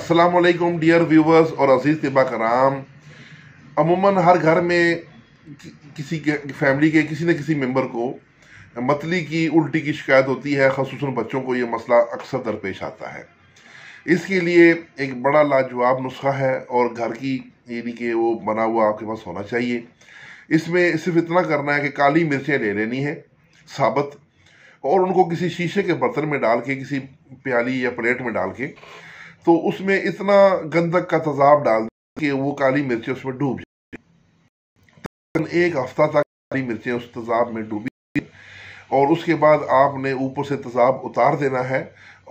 असलकम dear viewers और अजीज़ तिबा कराम अमूमन हर घर में कि, किसी के फैमिली के किसी न किसी मेंबर को मतली की उल्टी की शिकायत होती है खसूस बच्चों को ये मसला अक्सर दरपेश आता है इसके लिए एक बड़ा लाजवाब नुस्खा है और घर की यानी कि वो बना हुआ आपके पास होना चाहिए इसमें सिर्फ इतना करना है कि काली मिर्चें ले लेनी है साबत और उनको किसी शीशे के बर्तन में डाल के किसी प्याली या प्लेट में डाल के तो उसमें इतना गंदक का तजाब डाल कि वो काली मिर्चें उसमें डूब जाती एक हफ्ता तक काली मिर्चें उस तजाब में डूबी और उसके बाद आपने ऊपर से तजाब उतार देना है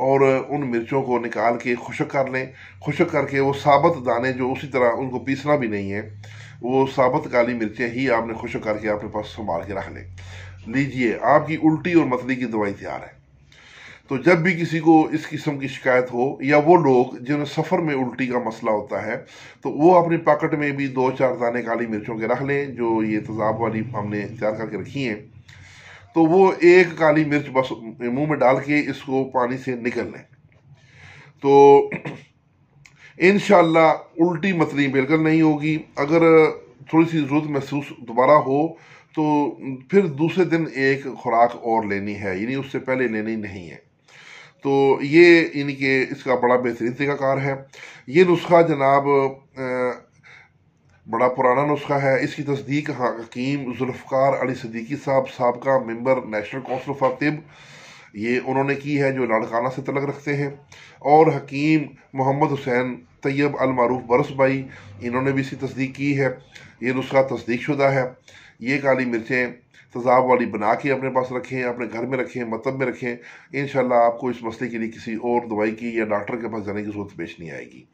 और उन मिर्चों को निकाल के खुशक कर लें खुशक करके वो साबत दाने जो उसी तरह उनको पीसना भी नहीं है वो साबत काली मिर्चें ही आपने खुशक करके अपने पास संभाल के रख लें लीजिए आपकी उल्टी और मतली की दवाई तैयार है तो जब भी किसी को इस किस्म की शिकायत हो या वो लोग जिन्हें सफ़र में उल्टी का मसला होता है तो वो अपने पॉकेट में भी दो चार दाने काली मिर्चों के रख लें जो ये तेज़ाब वाली हमने तैयार करके रखी हैं तो वो एक काली मिर्च बस मुंह में डाल के इसको पानी से निकल लें तो इन उल्टी मतली बिल्कुल नहीं होगी अगर थोड़ी सी ज़रूरत महसूस दोबारा हो तो फिर दूसरे दिन एक खुराक और लेनी है यानी उससे पहले लेनी नहीं है तो ये यानी कि इसका बड़ा बेहतरीन तरीक़ाकार है ये नुस्खा जनाब बड़ा पुराना नुस्खा है इसकी तस्दीक हकीम जुल्फ़ार अली सदीकी साहब सबका member national council of Tibb ये उन्होंने की है जो लाड़काना से तलक रखते हैं और हकीम मोहम्मद हुसैन तैयब अलमारूफ बरस भाई इन्होंने भी इसकी तस्दीक की है ये नुस्खा तस्दीक शुदा है ये काली मिर्चें तजाब वाली बना के अपने पास रखें अपने घर में रखें मतब में रखें इन आपको इस मसले के लिए किसी और दवाई की या डॉक्टर के पास जाने की जरूरत पेश नहीं आएगी